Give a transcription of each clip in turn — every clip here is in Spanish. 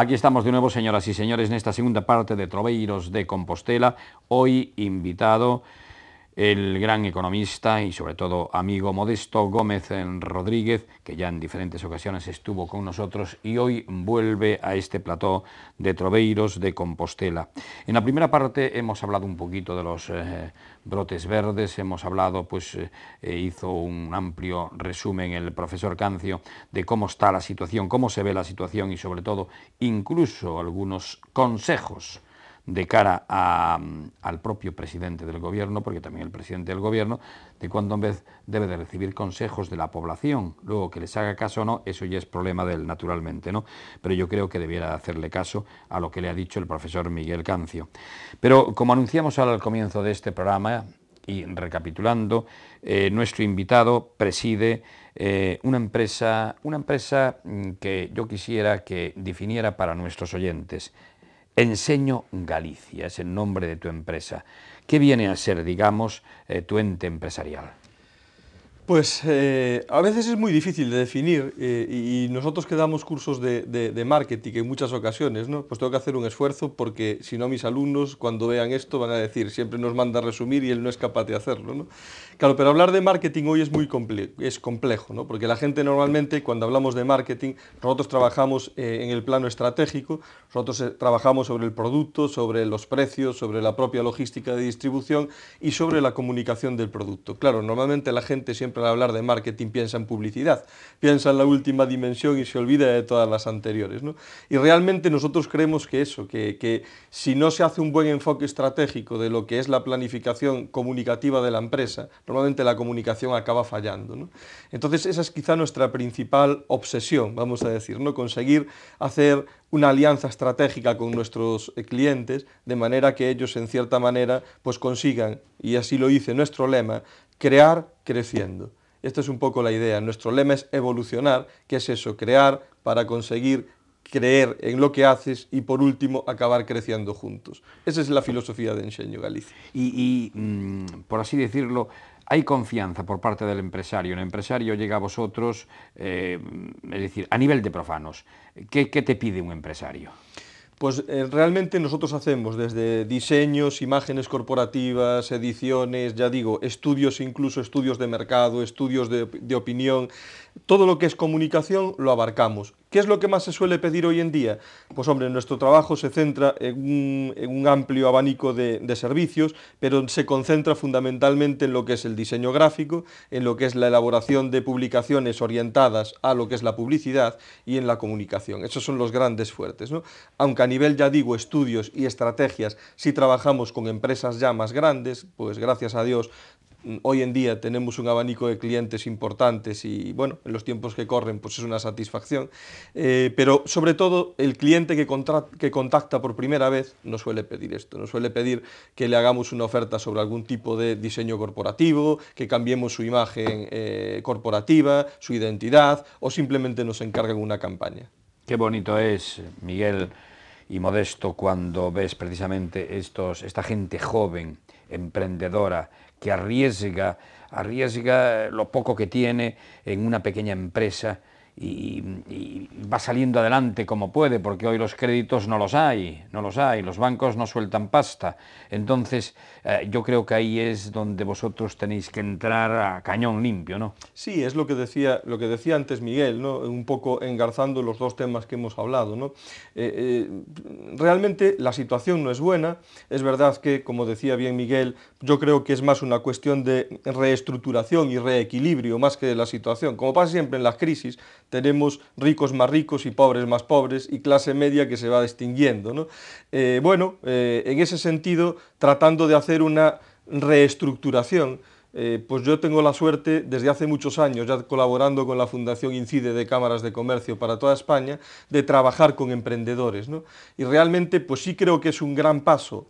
Aquí estamos de nuevo, señoras y señores, en esta segunda parte de Troveiros de Compostela, hoy invitado el gran economista y sobre todo amigo Modesto Gómez Rodríguez, que ya en diferentes ocasiones estuvo con nosotros y hoy vuelve a este plató de Troveiros de Compostela. En la primera parte hemos hablado un poquito de los eh, brotes verdes, hemos hablado, pues eh, eh, hizo un amplio resumen el profesor Cancio de cómo está la situación, cómo se ve la situación y sobre todo incluso algunos consejos de cara al propio presidente del gobierno, porque también el presidente del gobierno, de cuando en vez debe de recibir consejos de la población, luego que les haga caso o no, eso ya es problema del naturalmente, ¿no? Pero yo creo que debiera hacerle caso a lo que le ha dicho el profesor Miguel Cancio. Pero como anunciamos ahora al comienzo de este programa, y recapitulando, eh, nuestro invitado preside eh, una empresa, una empresa mm, que yo quisiera que definiera para nuestros oyentes Enseño Galicia es el nombre de tu empresa. ¿Qué viene a ser, digamos, eh, tu ente empresarial? Pues eh, a veces es muy difícil de definir eh, y nosotros que damos cursos de, marketing en muchas ocasiones, ¿no? pues tengo que hacer un esfuerzo porque si no mis alumnos cuando vean esto van a decir, siempre nos manda a resumir y él no es capaz de hacerlo. ¿no? Claro, pero hablar de marketing hoy es muy es complejo, ¿no? porque la gente normalmente cuando hablamos de marketing, nosotros trabajamos eh, en el plano estratégico, nosotros trabajamos sobre el producto, sobre los precios, sobre la propia logística de distribución y sobre la comunicación del producto. Claro, normalmente la gente siempre al hablar de marketing piensa en publicidad, piensa en la última dimensión y se olvida de todas las anteriores. Y realmente nosotros creemos que eso, que, que si no se hace un buen enfoque estratégico de lo que es la planificación comunicativa de la empresa, normalmente la comunicación acaba fallando. Entonces esa es quizá nuestra principal obsesión, vamos a decir, ¿no? conseguir hacer una alianza estratégica con nuestros eh, clientes, de manera que ellos en cierta manera pues consigan, y así lo dice nuestro lema, crear creciendo. Esta es un poco la idea. Nuestro lema es evolucionar, que es eso, crear para conseguir creer en lo que haces y por último acabar creciendo juntos. Esa es la filosofía de Enseño Galicia. Y, mm, por así decirlo, hay confianza por parte del empresario. El empresario llega a vosotros, eh, es decir, a nivel de profanos. qué te pide un empresario? Pues eh, realmente nosotros hacemos desde diseños, imágenes corporativas, ediciones, ya digo, estudios incluso, estudios de mercado, estudios de opinión, todo lo que es comunicación lo abarcamos. ¿Qué es lo que más se suele pedir hoy en día? Pues hombre, nuestro trabajo se centra en un, amplio abanico de, servicios, pero se concentra fundamentalmente en lo que es el diseño gráfico, en lo que es la elaboración de publicaciones orientadas a lo que es la publicidad y en la comunicación. Esos son los grandes fuertes. Aunque a nivel, ya digo, estudios y estrategias, si trabajamos con empresas ya más grandes, pues gracias a Dios hoy en día tenemos un abanico de clientes importantes y bueno, en los tiempos que corren pues es una satisfacción, eh, pero sobre todo el cliente que, que contacta por primera vez no suele pedir esto, no suele pedir que le hagamos una oferta sobre algún tipo de diseño corporativo, que cambiemos su imagen eh, corporativa, su identidad o simplemente nos encarguen una campaña. Qué bonito es, Miguel y Modesto, cuando ves precisamente estos, esta gente joven, emprendedora, que arriesga, arriesga lo poco que tiene en una pequeña empresa y, va saliendo adelante como puede, porque hoy los créditos no los hay, no los hay, los bancos no sueltan pasta. Entonces, eh, yo creo que ahí es donde vosotros tenéis que entrar a cañón limpio, ¿no? Sí, es lo que decía, lo que decía antes Miguel, ¿no? un poco engarzando los dos temas que hemos hablado. ¿no? Eh, eh, realmente la situación no es buena, es verdad que, como decía bien Miguel, yo creo que es más una cuestión de reestructuración y reequilibrio más que de la situación, como pasa siempre en las crisis, tenemos ricos más ricos y pobres más pobres y clase media que se va distinguiendo. Eh, bueno, eh, en ese sentido, tratando de hacer una reestructuración, eh, pues yo tengo la suerte, desde hace muchos años, ya colaborando con la Fundación Incide de Cámaras de Comercio para toda España, de trabajar con emprendedores. Y realmente, pues sí creo que es un gran paso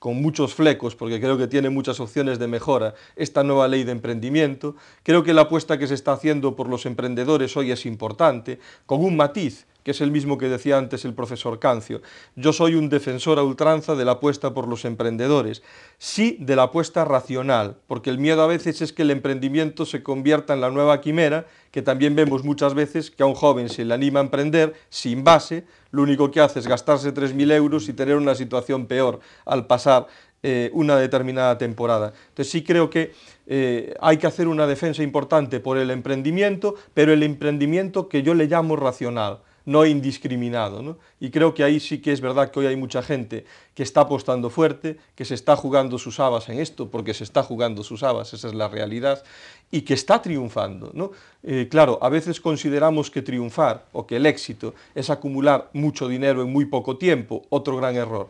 con muchos flecos, porque creo que tiene muchas opciones de mejora esta nueva ley de emprendimiento. Creo que la apuesta que se está haciendo por los emprendedores hoy es importante, con un matiz, que es el mismo que decía antes el profesor Cancio. Yo soy un defensor a ultranza de la apuesta por los emprendedores, sí de la apuesta racional, porque el miedo a veces es que el emprendimiento se convierta en la nueva quimera, que también vemos muchas veces que a un joven se le anima a emprender sin base, lo único que hace es gastarse 3.000 euros y tener una situación peor al pasar eh, una determinada temporada. Entonces sí creo que eh, hay que hacer una defensa importante por el emprendimiento, pero el emprendimiento que yo le llamo racional no indiscriminado. Y creo que ahí sí que es verdad que hoy hay mucha gente que está apostando fuerte, que se está jugando sus habas en esto, porque se está jugando sus habas, esa es la realidad, y que está triunfando. Eh, claro, a veces consideramos que triunfar o que el éxito es acumular mucho dinero en muy poco tiempo, otro gran error.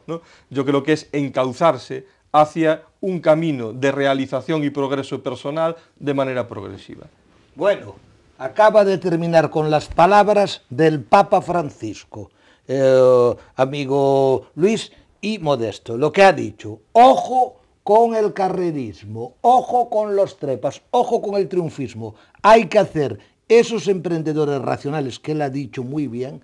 Yo creo que es encauzarse hacia un camino de realización y progreso personal de manera progresiva. Bueno, acaba de terminar con las palabras del Papa Francisco, eh, amigo Luis y Modesto, lo que ha dicho, ojo con el carrerismo, ojo con los trepas, ojo con el triunfismo, hay que hacer esos emprendedores racionales que él ha dicho muy bien,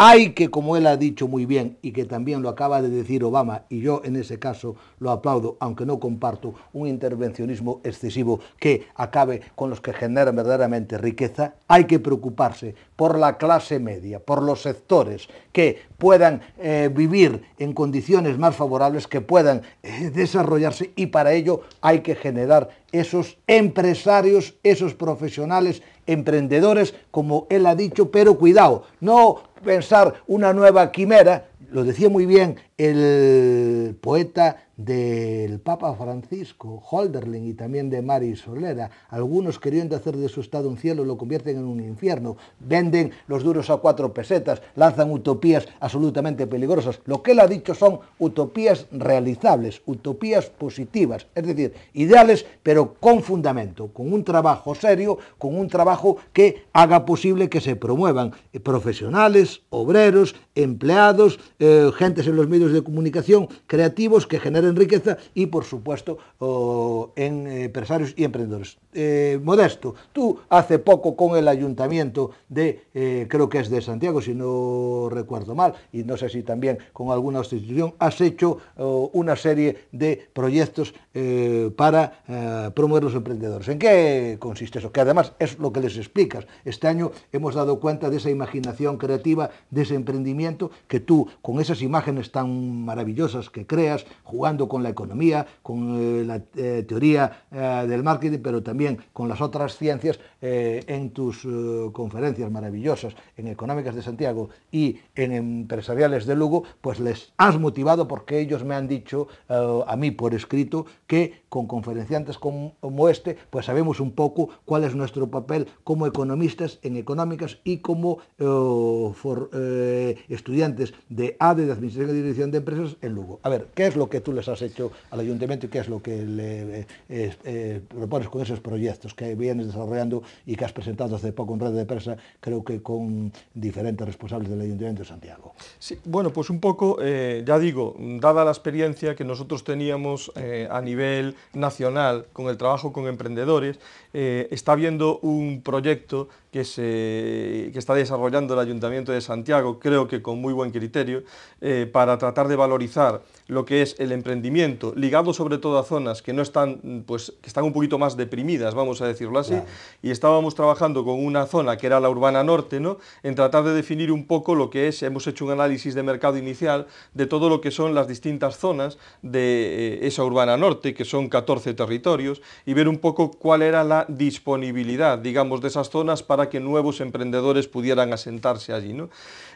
hay que, como él ha dicho muy bien y que también lo acaba de decir Obama, y yo en ese caso lo aplaudo, aunque no comparto un intervencionismo excesivo que acabe con los que generan verdaderamente riqueza, hay que preocuparse por la clase media, por los sectores que puedan eh, vivir en condiciones más favorables, que puedan eh, desarrollarse y para ello hay que generar esos empresarios, esos profesionales emprendedores, como él ha dicho, pero cuidado, no pensar una nueva quimera lo decía muy bien el poeta del Papa Francisco, Holderlin, y también de Mari Solera. Algunos queriendo hacer de su estado un cielo lo convierten en un infierno. Venden los duros a cuatro pesetas, lanzan utopías absolutamente peligrosas. Lo que él ha dicho son utopías realizables, utopías positivas, es decir, ideales pero con fundamento, con un trabajo serio, con un trabajo que haga posible que se promuevan profesionales, obreros, empleados, eh, gentes en los medios de comunicación creativos que generen riqueza y, por supuesto, en eh, empresarios y emprendedores. Eh, Modesto, tú hace poco con el ayuntamiento de, creo que es de Santiago, si no recuerdo mal, y no sé si también con alguna institución, has hecho una serie de proyectos eh, para eh, promover los emprendedores. ¿En qué consiste eso? Que además es lo que les explicas. Este año hemos dado cuenta de esa imaginación creativa, de ese emprendimiento, que tú con esas imágenes tan maravillosas que creas, jugando con la economía, con eh, la teoría del marketing, pero también con las otras ciencias, en tus conferencias maravillosas en Económicas de Santiago y en Empresariales de Lugo, pues les has motivado porque ellos me han dicho a mí por escrito que con conferenciantes como, este, pues sabemos un poco cuál es nuestro papel como economistas en económicas y como eh, eh, estudiantes de ADE, de Administración y Dirección de Empresas, en Lugo. A ver, ¿qué es lo que tú les has hecho al ayuntamiento y qué es lo que le eh, propones con esos proyectos que vienes desarrollando y que has presentado hace poco en red de prensa, creo que con diferentes responsables del ayuntamiento de Santiago? Sí, bueno, pues un poco, ya digo, dada la experiencia que nosotros teníamos a nivel nacional con el trabajo con emprendedores, eh, está habiendo un proyecto que, se, que está desarrollando el Ayuntamiento de Santiago, creo que con muy buen criterio, eh, para tratar de valorizar lo que es el emprendimiento, ligado sobre todo a zonas que no están, pues, que están un poquito más deprimidas, vamos a decirlo así, y estábamos trabajando con una zona que era la urbana norte, ¿no? en tratar de definir un poco lo que es, hemos hecho un análisis de mercado inicial de todo lo que son las distintas zonas de eh, esa urbana norte, que son 14 territorios, y ver un poco cuál era la disponibilidad, digamos, de esas zonas para para que nuevos emprendedores pudieran asentarse allí. ¿no?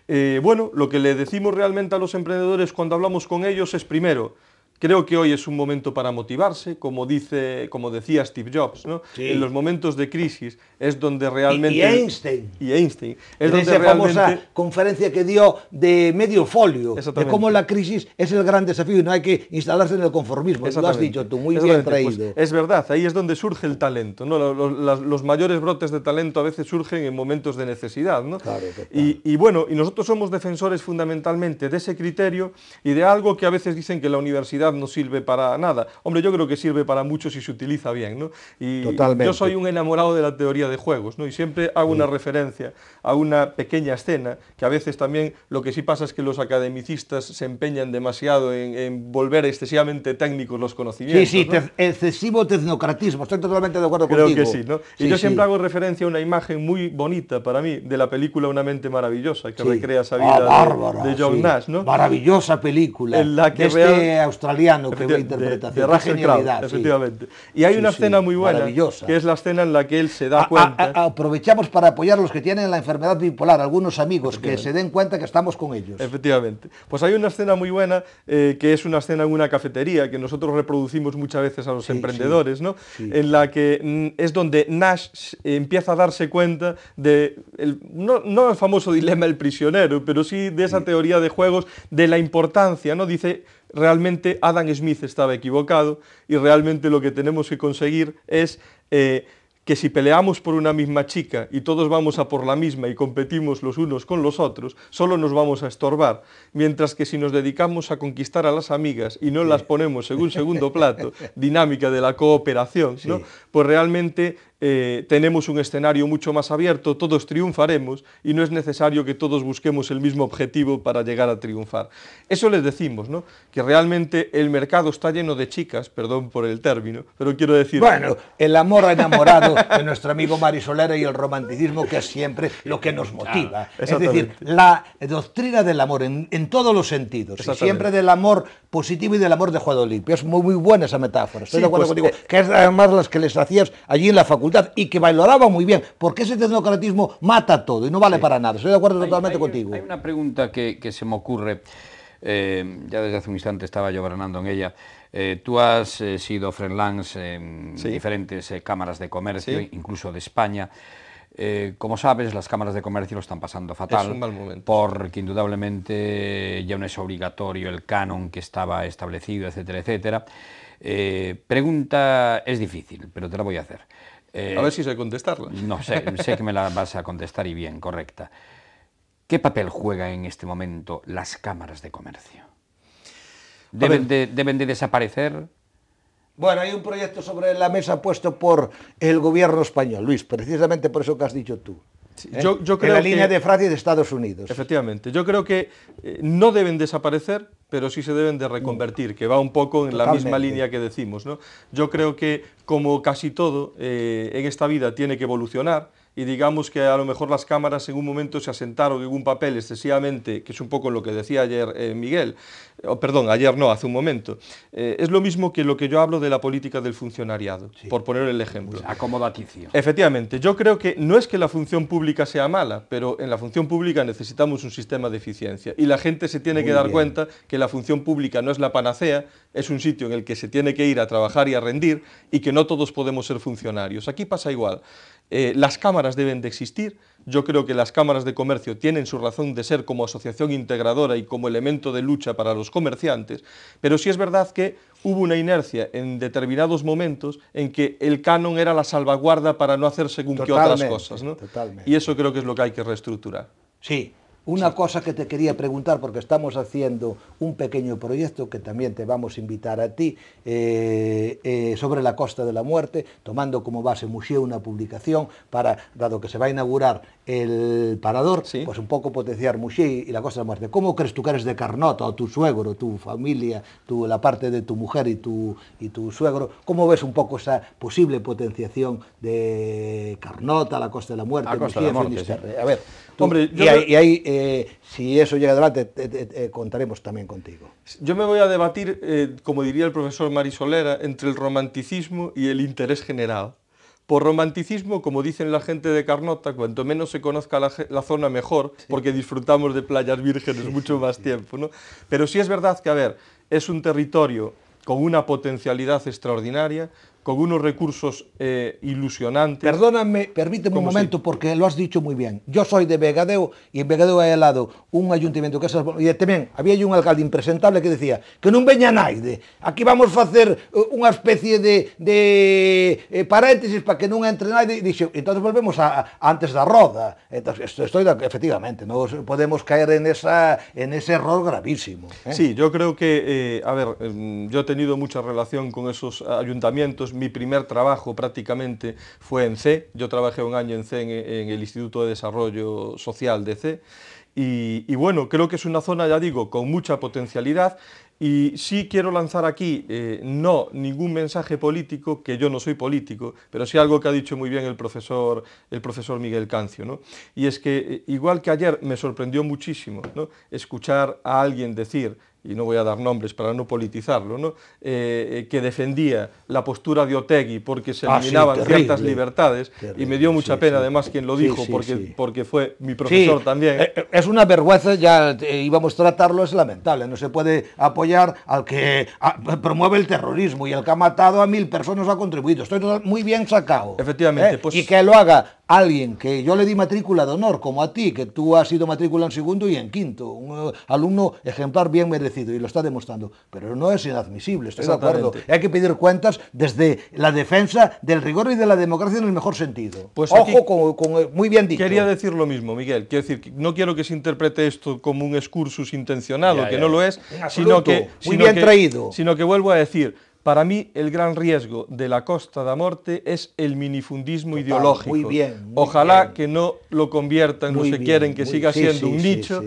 Eh, bueno, lo que le decimos realmente a los emprendedores cuando hablamos con ellos es primero, Creo que hoy es un momento para motivarse, como, dice, como decía Steve Jobs, ¿no? En los momentos de crisis es donde realmente... Y, Einstein. Y Einstein. Es en donde esa famosa conferencia que dio de medio folio, de cómo la crisis es el gran desafío y no hay que instalarse en el conformismo. Lo has dicho tú, muy bien pues, traído. es verdad, ahí es donde surge el talento, ¿no? Los, mayores brotes de talento a veces surgen en momentos de necesidad, ¿no? Y, y bueno, y nosotros somos defensores fundamentalmente de ese criterio y de algo que a veces dicen que la universidad no sirve para nada. Hombre, yo creo que sirve para mucho si se utiliza bien, Y yo soy un enamorado de la teoría de juegos, ¿no? Y siempre hago una referencia a una pequeña escena, que a veces también lo que sí pasa es que los academicistas se empeñan demasiado en, volver excesivamente técnicos los conocimientos. Sí, sí, excesivo tecnocratismo, estoy totalmente de acuerdo creo contigo. Creo que sí, Y yo siempre hago referencia a una imagen muy bonita para mí de la película Una mente maravillosa, que recrea esa ah, vida de, John Nash, ¿no? Maravillosa película. En la que de este que De, efectivamente. Y hay una escena muy buena, que es la escena en la que él se da cuenta. aprovechamos para apoyar a los que tienen la enfermedad bipolar, algunos amigos, que se den cuenta que estamos con ellos. Efectivamente. Pues hay una escena muy buena, eh, que es una escena en una cafetería, que nosotros reproducimos muchas veces a los emprendedores, ¿no? En la que mm, es donde Nash eh, empieza a darse cuenta de, el, no, no el famoso dilema del prisionero, pero sí de esa teoría de juegos, de la importancia, ¿no? Dice, realmente Adam Smith estaba equivocado y realmente lo que tenemos que conseguir es eh, que si peleamos por una misma chica y todos vamos a por la misma y competimos los unos con los otros, solo nos vamos a estorbar, mientras que si nos dedicamos a conquistar a las amigas y no las ponemos según segundo plato, dinámica de la cooperación, pues realmente eh, tenemos un escenario mucho más abierto, todos triunfaremos y no es necesario que todos busquemos el mismo objetivo para llegar a triunfar. Eso les decimos, ¿no? Que realmente el mercado está lleno de chicas, perdón por el término, pero quiero decir... Bueno, el amor enamorado de nuestro amigo Marisolera y el romanticismo que es siempre lo que nos motiva. es decir, la doctrina del amor en, todos los sentidos, siempre del amor positivo y del amor de juego Olimpia, Es muy, muy buena esa metáfora. Estoy de acuerdo pues, eh, que es además las que les hacías allí en la facultad y que valoraba muy bien, porque ese tecnocratismo mata todo y no vale para nada. Estoy de acuerdo totalmente contigo. Hay una pregunta que, se me ocurre, eh, ya desde hace un instante estaba yo granando en ella. Eh, tú has eh, sido freelance en diferentes cámaras de comercio, incluso de España. como sabes, las cámaras de comercio lo están pasando fatal. Es un Porque indudablemente ya no es obligatorio el canon que estaba establecido, etcétera, etcétera. pregunta es difícil, pero te la voy a hacer a ver eh, si sé contestarla. No sé, sé que me la vas a contestar y bien, correcta. ¿Qué papel juegan en este momento las cámaras de comercio? ¿Deben, deben de desaparecer? Bueno, hay un proyecto sobre la mesa puesto por el gobierno español, Luis, precisamente por eso que has dicho tú. ¿eh? yo, creo en la línea de Francia de Estados Unidos. Efectivamente. Yo creo que eh, no deben desaparecer, pero sí se deben de reconvertir, que va un poco en la misma línea que decimos. Yo creo que, como casi todo eh, en esta vida, tiene que evolucionar y digamos que a lo mejor las cámaras en un momento se asentaron en un papel excesivamente, que es un poco lo que decía ayer eh, Miguel, eh, o perdón, ayer no, hace un momento, eh, es lo mismo que lo que yo hablo de la política del funcionariado, por poner el ejemplo. Pues acomodaticio. Efectivamente, yo creo que no es que la función pública sea mala, pero en la función pública necesitamos un sistema de eficiencia y la gente se tiene que dar cuenta que la función pública no es la panacea, es un sitio en el que se tiene que ir a trabajar y a rendir y que no todos podemos ser funcionarios. Aquí pasa igual. Eh, las cámaras deben de existir, yo creo que las cámaras de comercio tienen su razón de ser como asociación integradora y como elemento de lucha para los comerciantes, pero sí es verdad que hubo una inercia en determinados momentos en que el canon era la salvaguarda para no hacer según qué otras cosas. Y eso creo que es lo que hay que reestructurar. Sí, una cosa que te quería preguntar, porque estamos haciendo un pequeño proyecto que también te vamos a invitar a ti, eh, eh, sobre la Costa de la Muerte, tomando como base museo una publicación para, dado que se va a inaugurar el parador, pues un poco potenciar museo y la Costa de la Muerte. ¿Cómo crees tú que eres de Carnota, o tu suegro, tu familia, tu, la parte de tu mujer y tu, y tu suegro? ¿Cómo ves un poco esa posible potenciación de Carnota, la Costa de la Muerte, Costa de la Muerte, A ver, Hombre, y, si eso llega adelante, eh, eh, eh, contaremos también contigo. Yo me voy a debatir, como diría el profesor Marisolera, entre el romanticismo y el interés general. Por romanticismo, como dicen la gente de Carnota, cuanto menos se conozca la, zona mejor, porque disfrutamos de playas vírgenes mucho más tiempo. Pero sí es verdad que, a ver, es un territorio con una potencialidad extraordinaria, con unos recursos eh, ilusionantes. Perdóname, permíteme un momento, si? porque lo has dicho muy bien. Yo soy de Vegadeo y en Vegadeo hai al lado un ayuntamiento que esas... E también había un alcalde impresentable que decía que non veña naide, aquí vamos a hacer eh, unha especie de, de eh, paréntesis para que non entre naide. E dixo, entonces volvemos a, a antes da roda. Entonces, estoy da, efectivamente, non podemos caer en, esa, en ese error gravísimo. ¿eh? Sí, yo creo que, eh, a ver, yo he tenido mucha relación con esos ayuntamientos mi primer trabajo prácticamente fue en C, yo trabajé un año en C en, el Instituto de Desarrollo Social de C, y, bueno, creo que es una zona, ya digo, con mucha potencialidad y sí quiero lanzar aquí, eh, no ningún mensaje político, que yo no soy político, pero sí algo que ha dicho muy bien el profesor, el profesor Miguel Cancio, Y es que, eh, igual que ayer me sorprendió muchísimo escuchar a alguien decir y no voy a dar nombres para no politizarlo, ¿no? Eh, eh, que defendía la postura de Otegui porque se ah, eliminaban ciertas libertades y me dio mucha pena además quien lo dijo porque, porque fue mi profesor también. Eh, es una vergüenza, ya íbamos a tratarlo, es lamentable, no se puede apoyar al que promueve el terrorismo y al que ha matado a mil personas ha contribuido, estoy muy bien sacado. Efectivamente. Pues, y que lo haga alguien que yo le di matrícula de honor, como a ti, que tú has sido matrícula en segundo y en quinto, un eh, alumno ejemplar bien merecido y lo está demostrando, pero no es inadmisible, estoy de acuerdo. Hay que pedir cuentas desde la defensa del rigor y de la democracia en el mejor sentido. Pues Ojo, con, eh, muy bien dicho. Quería decir lo mismo, Miguel, quiero decir, no quiero que se interprete esto como un excursus intencional que no lo es, sino que... muy bien traído. Sino que vuelvo a decir para mí, el gran riesgo de la Costa la Morte es el minifundismo ideológico. bien, Ojalá que no lo conviertan, no se quieren, que siga siendo un nicho,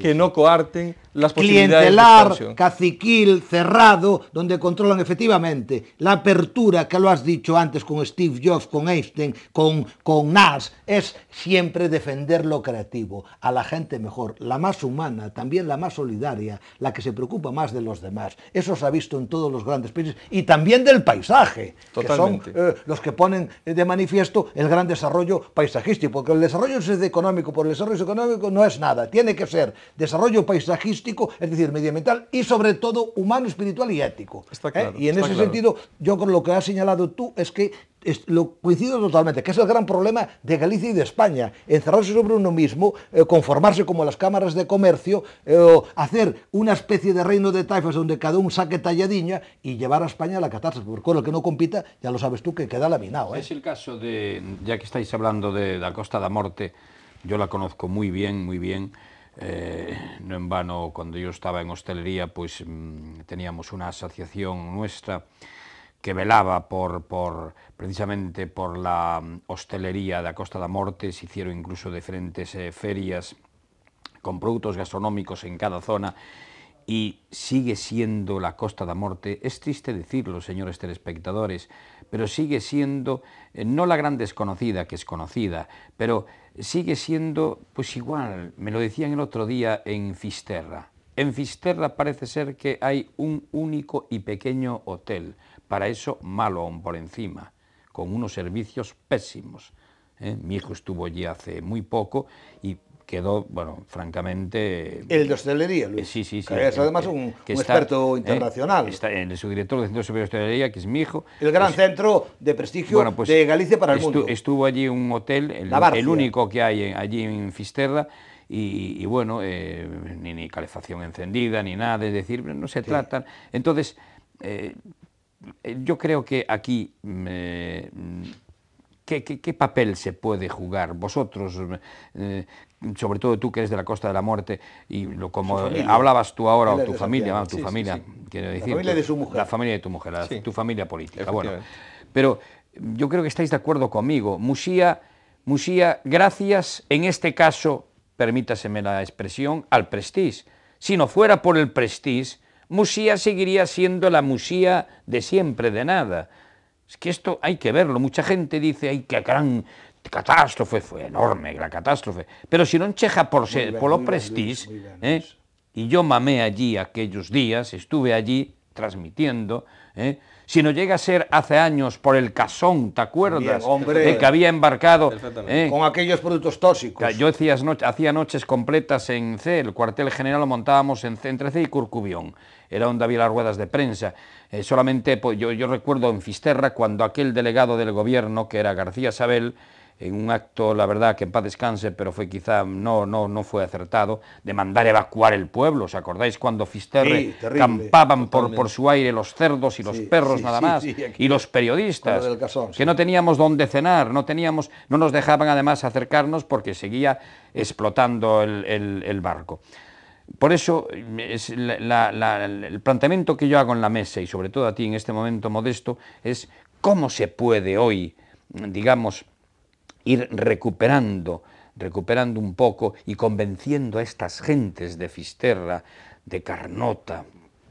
que no coarten clientelar, caciquil, cerrado, donde controlan efectivamente la apertura, que lo has dicho antes con Steve Jobs, con Einstein, con, con Nas, es siempre defender lo creativo, a la gente mejor, la más humana, también la más solidaria, la que se preocupa más de los demás. Eso se ha visto en todos los grandes países y también del paisaje, que son eh, los que ponen de manifiesto el gran desarrollo paisajístico, porque el desarrollo es económico, por el desarrollo económico no es nada, tiene que ser desarrollo paisajístico es decir, medioambiental y sobre todo humano, espiritual y ético. ¿eh? Y en ese sentido, yo con lo que has señalado tú es que lo coincido totalmente, que es el gran problema de Galicia y de España, encerrarse sobre uno mismo, eh, conformarse como las cámaras de comercio, eh, o hacer una especie de reino de taifas donde cada uno saque talladiña y llevar a España a la catástrofe, porque con el que no compita, ya lo sabes tú, que queda laminado. Es el caso de, ya que estáis hablando de la Costa de la Morte, yo la conozco muy bien, muy bien, Eh, no en vano, cando eu estaba en hostelería, pois mm, teníamos unha asociación nuestra que velaba por, por precisamente por la mm, hostelería da Costa da Morte, se hicieron incluso diferentes eh, ferias con produtos gastronómicos en cada zona, y sigue siendo la Costa la Morte, es triste decirlo, señores telespectadores, pero sigue siendo, eh, no la gran desconocida, que es conocida, pero sigue siendo, pues igual, me lo decían el otro día en Fisterra. En Fisterra parece ser que hay un único y pequeño hotel, para eso malo aún por encima, con unos servicios pésimos. ¿eh? Mi hijo estuvo allí hace muy poco y quedó, bueno, francamente... El de hostelería, Luis. Eh, sí, sí, sí. es además un, experto eh, internacional. Está en el subdirector del Centro Superior de Hostelería, que es mi hijo. El gran centro de prestigio pues, de Galicia para el mundo. Estuvo allí un hotel, el, único que hay allí en Fisterra, y, bueno, eh, ni, calefacción encendida, ni nada, es decir, no se tratan. Entonces, yo creo que aquí mm, ¿Qué, papel se puede jugar? Vosotros, eh, sobre todo tú que eres de la Costa de la Muerte, y lo, como hablabas tú ahora, o tu familia, tu familia, decir. La familia de La familia de tu mujer, tu familia política. Bueno, pero yo creo que estáis de acuerdo conmigo. Musía, Musía, gracias, en este caso, permítaseme la expresión, al Prestige. Si no fuera por el Prestige, Musía seguiría siendo la Musía de siempre, de nada. Es que esto hay que verlo. Mucha gente dice, ay, qué gran catástrofe, fue enorme gran catástrofe. Pero si no en por, por lo prestige, ¿eh? y yo mamé allí aquellos días, estuve allí transmitiendo, ¿eh? si no llega a ser hace años por el casón, ¿te acuerdas? que había embarcado ¿eh? con aquellos productos tóxicos. Yo hacía, noches, hacía noches completas en C, el cuartel general lo montábamos en C, entre C y Curcubión era donde había las ruedas de prensa. Eh, solamente pues, yo, recuerdo en Fisterra cuando aquel delegado del gobierno, que era García Sabel, en un acto, la verdad, que en paz descanse, pero fue quizá, no, no, no fue acertado, de mandar evacuar el pueblo. ¿Os acordáis cuando Fisterre campaban por, por, su aire los cerdos y los perros nada más? y los periodistas, que no teníamos dónde cenar, no teníamos, no nos dejaban además acercarnos porque seguía explotando el barco. Por eso eh, el planteamiento que yo hago en la mesa y sobre todo a ti en este momento modesto es cómo se puede hoy, digamos, ir recuperando, recuperando un poco y convenciendo a estas gentes de Fisterra, de Carnota,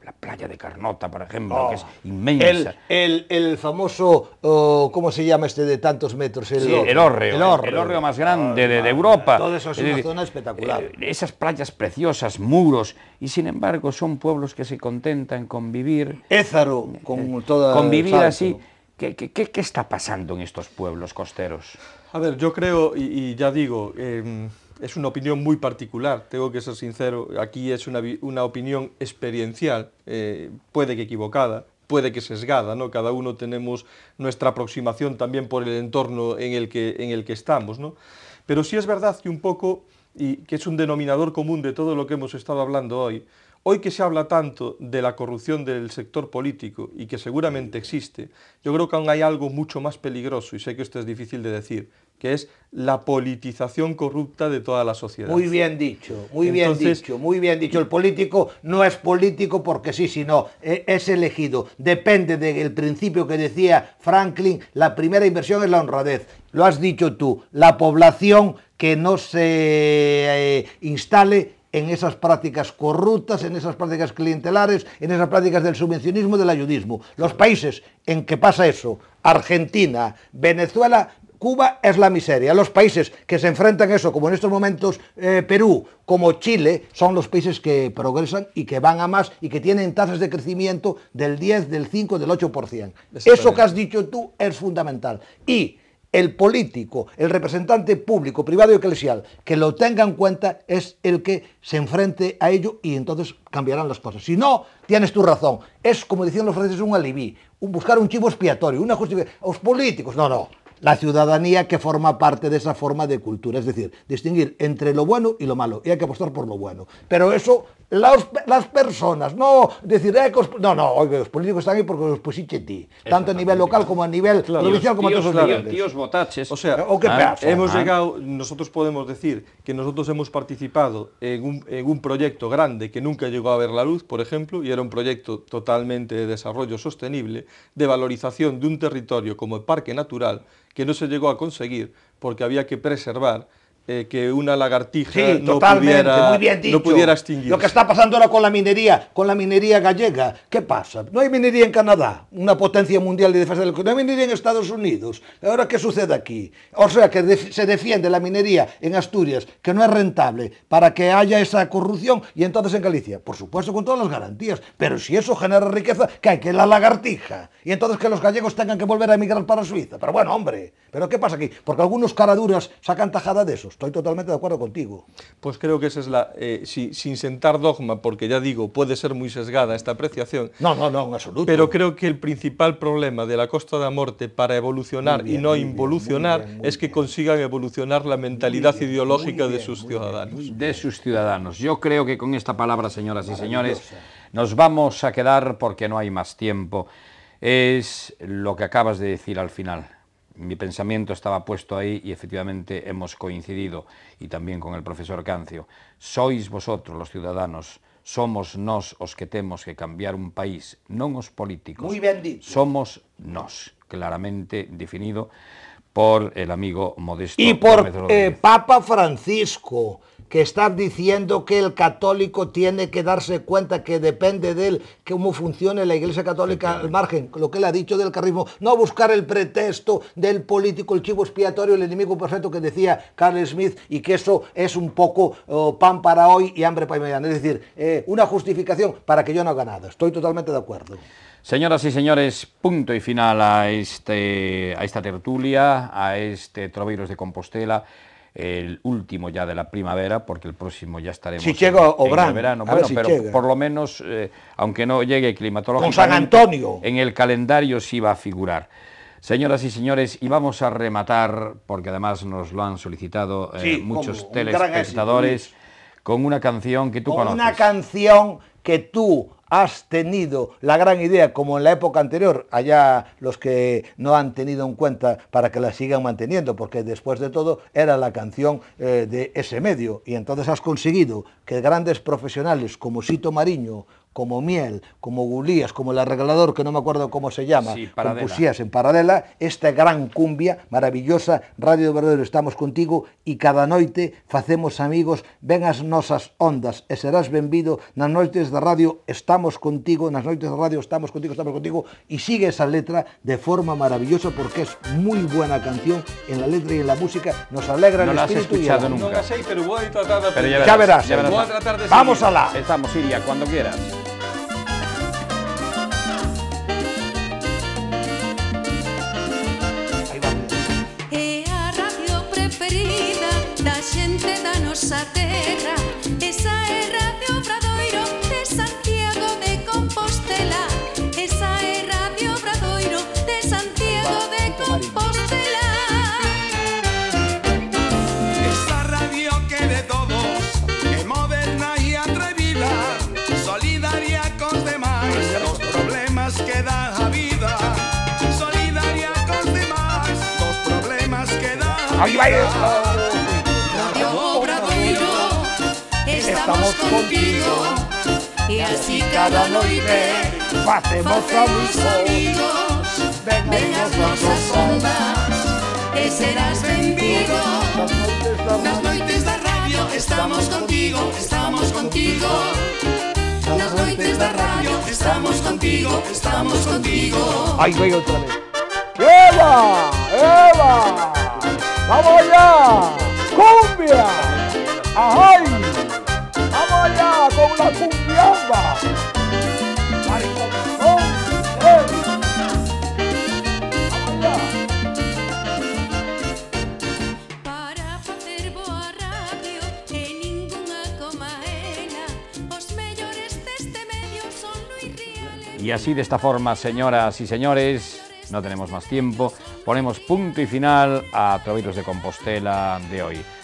la playa de Carnota, por ejemplo, que es oh, inmensa. El, famoso, oh, ¿cómo se llama este de tantos metros? El, sí, el orreo, el orreo. más grande de, ah, Europa. Todo eso es, una zona espectacular. Eh, esas playas preciosas, muros, y sin embargo son pueblos que se contentan con vivir... Ézaro, eh, con eh, toda... convivir vivir así... ¿Qué, ¿Qué, está pasando en estos pueblos costeros? A ver, yo creo, y, ya digo... Em, es una opinión muy particular, tengo que ser sincero, aquí es una, opinión experiencial, eh, puede que equivocada, puede que sesgada, ¿no? Cada uno tenemos nuestra aproximación también por el entorno en el que, estamos, Pero sí es verdad que un poco, y que es un denominador común de todo lo que hemos estado hablando hoy, hoy que se habla tanto de la corrupción del sector político y que seguramente existe, yo creo que aún hay algo mucho más peligroso, y sé que esto es difícil de decir, que es la politización corrupta de toda la sociedad. Muy bien dicho, muy bien dicho, muy bien dicho. El político no es político porque sí, sino e-, es elegido. Depende del principio que decía Franklin, la primera inversión es la honradez. Lo has dicho tú, la población que no se eh, instale en esas prácticas corruptas, en esas prácticas clientelares, en esas prácticas del subvencionismo, del ayudismo. Los países en que pasa eso, Argentina, Venezuela, Cuba es la miseria. Los países que se enfrentan a eso, como en estos momentos eh, Perú, como Chile, son los países que progresan y que van a más y que tienen tasas de crecimiento del 10, del 5, del 8%. Eso que has dicho tú es fundamental. Y el político, el representante público, privado y eclesial, que lo tenga en cuenta es el que se enfrente a ello y entonces cambiarán las cosas. Si no, tienes tu razón. Es, como decían los franceses, un aliví. un, buscar un chivo expiatorio, una justificación. Los políticos, no, no la ciudadanía que forma parte de esa forma de cultura. Es decir, distinguir entre lo bueno y lo malo. Y hay que apostar por lo bueno. Pero eso, las, las personas, no decir, eh, no, no, los políticos están ahí porque los pusiste ti. Tanto a nivel local como a nivel provincial como a todos los botaches. O sea, ah, hemos ah. llegado, nosotros podemos decir que nosotros hemos participado en un, en un proyecto grande que nunca llegó a ver la luz, por ejemplo, y era un proyecto totalmente de desarrollo sostenible, de valorización de un territorio como el Parque Natural, que no se llegó a conseguir porque había que preservar eh, que una lagartija no, pudiera, muy extinguirse. Lo que está pasando ahora con la minería, con la minería gallega, ¿qué pasa? No hay minería en Canadá, una potencia mundial de defensa del no hay minería en Estados Unidos. ¿Ahora qué sucede aquí? O sea, que se defiende la minería en Asturias, que no es rentable, para que haya esa corrupción, y entonces en Galicia, por supuesto, con todas las garantías, pero si eso genera riqueza, que hay que la lagartija, y entonces que los gallegos tengan que volver a emigrar para Suiza. Pero bueno, hombre... Pero ¿qué pasa aquí? Porque algunos caraduras sacan tajada de eso. Estoy totalmente de acuerdo contigo. Pues creo que esa es la... Eh, sin sentar dogma, porque ya digo, puede ser muy sesgada esta apreciación. No, no, no, en absoluto. Pero creo que el principal problema de la Costa de la Morte para evolucionar y no involucionar es que consigan evolucionar la mentalidad ideológica de sus ciudadanos. De sus ciudadanos. Yo creo que con esta palabra, señoras y señores, nos vamos a quedar porque no hay más tiempo. Es lo que acabas de decir al final mi pensamiento estaba puesto ahí y efectivamente hemos coincidido, y también con el profesor Cancio. Sois vosotros los ciudadanos, somos nos os que tenemos que cambiar un país, no os políticos. Muy bien dicho. Somos nos, claramente definido por el amigo Modesto. Y por eh, Papa Francisco que está diciendo que el católico tiene que darse cuenta que depende de él cómo funcione la Iglesia Católica al margen, lo que él ha dicho del carrismo, no buscar el pretexto del político, el chivo expiatorio, el enemigo perfecto que decía Carl Smith y que eso es un poco oh, pan para hoy y hambre para mañana. Es decir, eh, una justificación para que yo no haga nada. Estoy totalmente de acuerdo. Señoras y señores, punto y final a, este, a esta tertulia, a este Troveiros de Compostela el último ya de la primavera, porque el próximo ya estaremos si en, el verano. Bueno, pero por lo menos, eh, aunque no llegue el Con San Antonio. en el calendario sí va a figurar. Señoras y señores, y vamos a rematar, porque además nos lo han solicitado eh, muchos telespectadores, con una canción que tú conoces. Una canción que tú has tenido la gran idea como en la época anterior, allá los que no han tenido en cuenta para que la sigan manteniendo, porque después de todo era la canción eh, de ese medio, y entonces has conseguido que grandes profesionales como Sito Mariño, como Miel, como Gulías, como el arreglador, que no me acuerdo cómo se llama, sí, compusías en paralela esta gran cumbia maravillosa, Radio Verdadero, estamos contigo ...y cada noche, hacemos amigos, ven nosas ondas e serás benvido las noites de radio estamos contigo, las noites de radio estamos contigo, estamos contigo, y sigue esa letra de forma maravillosa porque es muy buena canción en la letra y en la música, nos alegra no el espíritu. y nunca. No pero voy a tratar Pero ya verás, ya Vamos a la. Estamos, Siria, cuando quieras. esa es de Obradoiro, de Santiago de Compostela, esa es Radio Obradoiro, de Santiago de Compostela. Esa radio que de todos es moderna y atrevida, solidaria con los demás, los problemas que da la vida. Solidaria con los demás, los problemas que da la vida. y así cada noche pasemos a los amigos, vengas nuestras sombras, que serás bendito Las noites de radio estamos contigo, estamos contigo. Las noites de radio estamos contigo, estamos contigo. Ahí voy otra vez. ¡Eva! ¡Eva! ¡Vamos allá! ¡Cumbia! esa cumbiamba. Mariconzón, Para hacer boa radio e ningunha coma ela Os de este medio son Luis Riales Y así de esta forma, señoras y señores, no tenemos más tiempo, ponemos punto y final a Trovitos de Compostela de hoy.